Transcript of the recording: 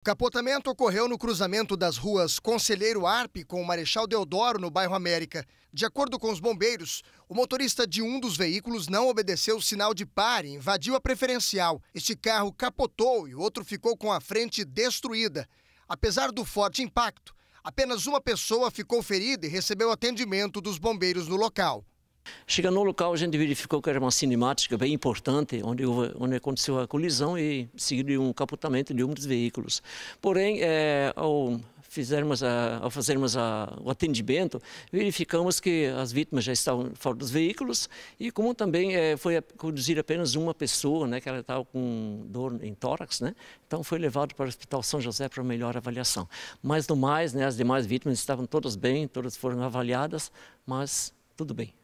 O Capotamento ocorreu no cruzamento das ruas Conselheiro Arpe com o Marechal Deodoro, no bairro América. De acordo com os bombeiros, o motorista de um dos veículos não obedeceu o sinal de pare, invadiu a preferencial. Este carro capotou e o outro ficou com a frente destruída. Apesar do forte impacto, apenas uma pessoa ficou ferida e recebeu atendimento dos bombeiros no local. Chegando no local, a gente verificou que era uma cinemática bem importante, onde, houve, onde aconteceu a colisão e seguiu um capotamento de um dos veículos. Porém, é, ao fizermos a, ao fazermos a, o atendimento, verificamos que as vítimas já estavam fora dos veículos e como também é, foi conduzir apenas uma pessoa, né, que ela estava com dor em tórax, né, então foi levado para o Hospital São José para melhor avaliação. Mas no mais, né, as demais vítimas estavam todas bem, todas foram avaliadas, mas tudo bem.